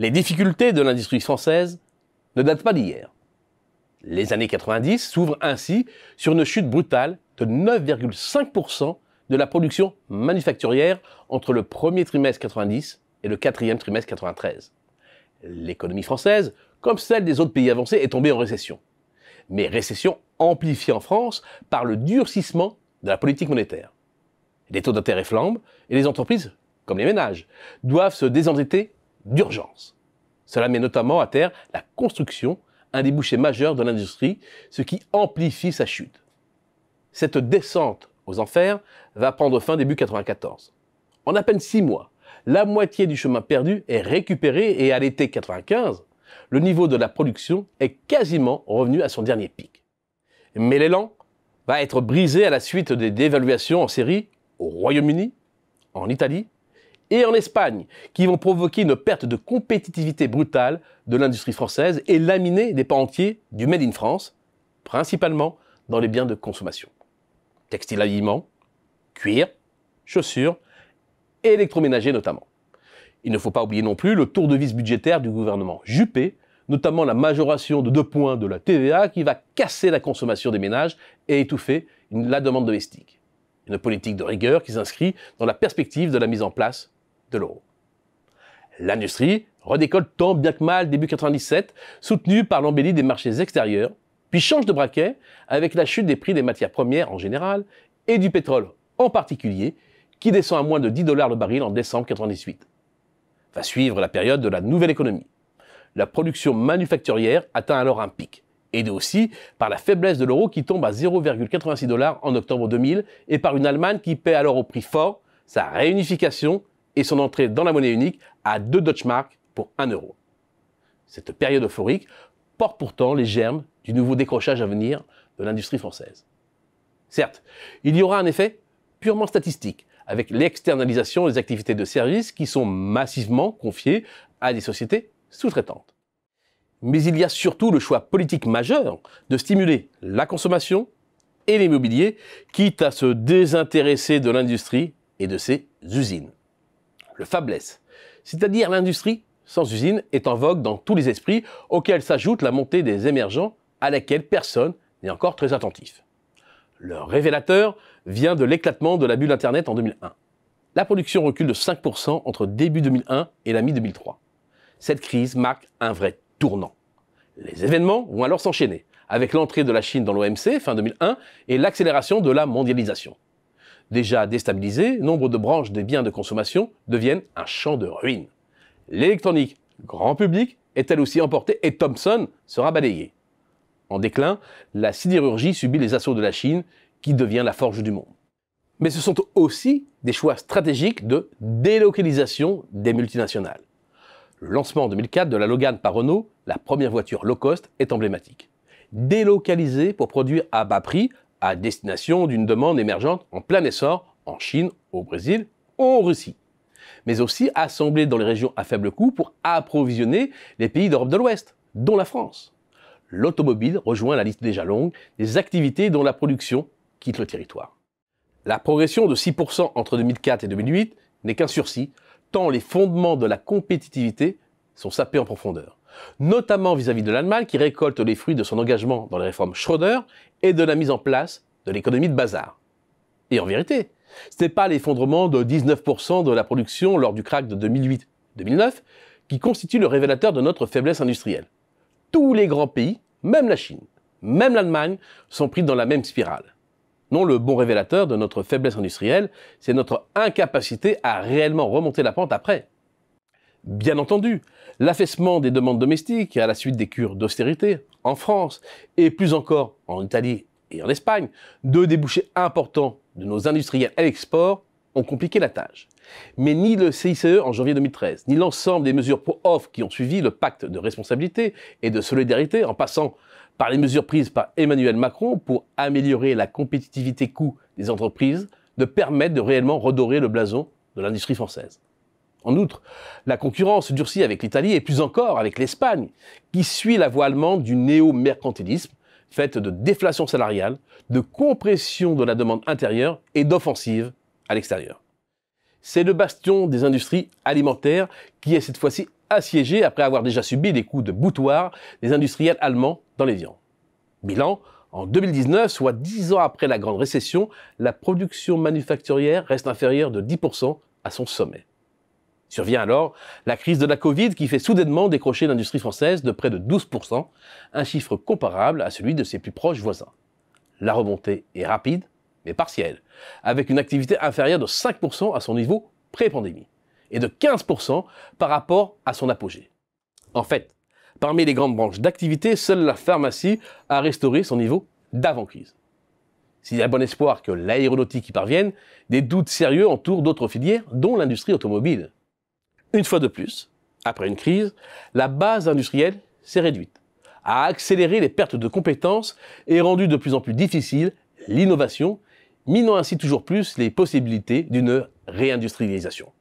Les difficultés de l'industrie française ne datent pas d'hier. Les années 90 s'ouvrent ainsi sur une chute brutale de 9,5% de la production manufacturière entre le premier trimestre 90 et le quatrième trimestre 93. L'économie française, comme celle des autres pays avancés, est tombée en récession. Mais récession amplifiée en France par le durcissement de la politique monétaire. Les taux d'intérêt flambent et les entreprises, comme les ménages, doivent se désendetter d'urgence. Cela met notamment à terre la construction, un débouché majeur de l'industrie, ce qui amplifie sa chute. Cette descente aux enfers va prendre fin début 1994. En à peine six mois, la moitié du chemin perdu est récupérée et à l'été 1995, le niveau de la production est quasiment revenu à son dernier pic. Mais l'élan va être brisé à la suite des dévaluations en série au Royaume-Uni, en Italie et en Espagne, qui vont provoquer une perte de compétitivité brutale de l'industrie française et laminer des pans entiers du Made in France, principalement dans les biens de consommation. Textile aliments, cuir, chaussures, électroménager notamment. Il ne faut pas oublier non plus le tour de vis budgétaire du gouvernement Juppé, notamment la majoration de deux points de la TVA qui va casser la consommation des ménages et étouffer la demande domestique. Une politique de rigueur qui s'inscrit dans la perspective de la mise en place de l'euro. L'industrie redécolle tant bien que mal début 97, soutenue par l'embellie des marchés extérieurs, puis change de braquet avec la chute des prix des matières premières en général et du pétrole en particulier, qui descend à moins de 10 dollars le baril en décembre 98. Va suivre la période de la nouvelle économie. La production manufacturière atteint alors un pic, aidée aussi par la faiblesse de l'euro qui tombe à 0,86 dollars en octobre 2000 et par une Allemagne qui paie alors au prix fort sa réunification et son entrée dans la monnaie unique à 2 Mark » pour 1 euro. Cette période euphorique porte pourtant les germes du nouveau décrochage à venir de l'industrie française. Certes, il y aura un effet purement statistique, avec l'externalisation des activités de services qui sont massivement confiées à des sociétés sous-traitantes. Mais il y a surtout le choix politique majeur de stimuler la consommation et l'immobilier, quitte à se désintéresser de l'industrie et de ses usines le fabless, c'est-à-dire l'industrie sans usine est en vogue dans tous les esprits, auquel s'ajoute la montée des émergents à laquelle personne n'est encore très attentif. Le révélateur vient de l'éclatement de la bulle Internet en 2001. La production recule de 5% entre début 2001 et la mi-2003. Cette crise marque un vrai tournant. Les événements vont alors s'enchaîner, avec l'entrée de la Chine dans l'OMC fin 2001 et l'accélération de la mondialisation. Déjà déstabilisé, nombre de branches des biens de consommation deviennent un champ de ruines. L'électronique, grand public, est elle aussi emportée et Thomson sera balayé. En déclin, la sidérurgie subit les assauts de la Chine, qui devient la forge du monde. Mais ce sont aussi des choix stratégiques de délocalisation des multinationales. Le lancement en 2004 de la Logan par Renault, la première voiture low cost, est emblématique. Délocalisée pour produire à bas prix à destination d'une demande émergente en plein essor en Chine, au Brésil, ou en Russie. Mais aussi assemblée dans les régions à faible coût pour approvisionner les pays d'Europe de l'Ouest, dont la France. L'automobile rejoint la liste déjà longue des activités dont la production quitte le territoire. La progression de 6% entre 2004 et 2008 n'est qu'un sursis, tant les fondements de la compétitivité sont sapés en profondeur notamment vis-à-vis de l'Allemagne qui récolte les fruits de son engagement dans les réformes Schroeder et de la mise en place de l'économie de bazar. Et en vérité, ce n'est pas l'effondrement de 19% de la production lors du krach de 2008-2009 qui constitue le révélateur de notre faiblesse industrielle. Tous les grands pays, même la Chine, même l'Allemagne, sont pris dans la même spirale. Non, le bon révélateur de notre faiblesse industrielle, c'est notre incapacité à réellement remonter la pente après. Bien entendu, l'affaissement des demandes domestiques à la suite des cures d'austérité en France et plus encore en Italie et en Espagne, deux débouchés importants de nos industriels à l'export, ont compliqué la tâche. Mais ni le CICE en janvier 2013, ni l'ensemble des mesures pour off qui ont suivi le pacte de responsabilité et de solidarité, en passant par les mesures prises par Emmanuel Macron pour améliorer la compétitivité coût des entreprises, ne permettent de réellement redorer le blason de l'industrie française. En outre, la concurrence durcit avec l'Italie et plus encore avec l'Espagne, qui suit la voie allemande du néo-mercantilisme, faite de déflation salariale, de compression de la demande intérieure et d'offensive à l'extérieur. C'est le bastion des industries alimentaires qui est cette fois-ci assiégé après avoir déjà subi des coups de boutoir des industriels allemands dans les viandes. Bilan, en 2019, soit 10 ans après la grande récession, la production manufacturière reste inférieure de 10% à son sommet. Survient alors la crise de la Covid qui fait soudainement décrocher l'industrie française de près de 12%, un chiffre comparable à celui de ses plus proches voisins. La remontée est rapide, mais partielle, avec une activité inférieure de 5% à son niveau pré-pandémie et de 15% par rapport à son apogée. En fait, parmi les grandes branches d'activité, seule la pharmacie a restauré son niveau d'avant-crise. S'il y a bon espoir que l'aéronautique y parvienne, des doutes sérieux entourent d'autres filières, dont l'industrie automobile. Une fois de plus, après une crise, la base industrielle s'est réduite, a accéléré les pertes de compétences et rendu de plus en plus difficile l'innovation, minant ainsi toujours plus les possibilités d'une réindustrialisation.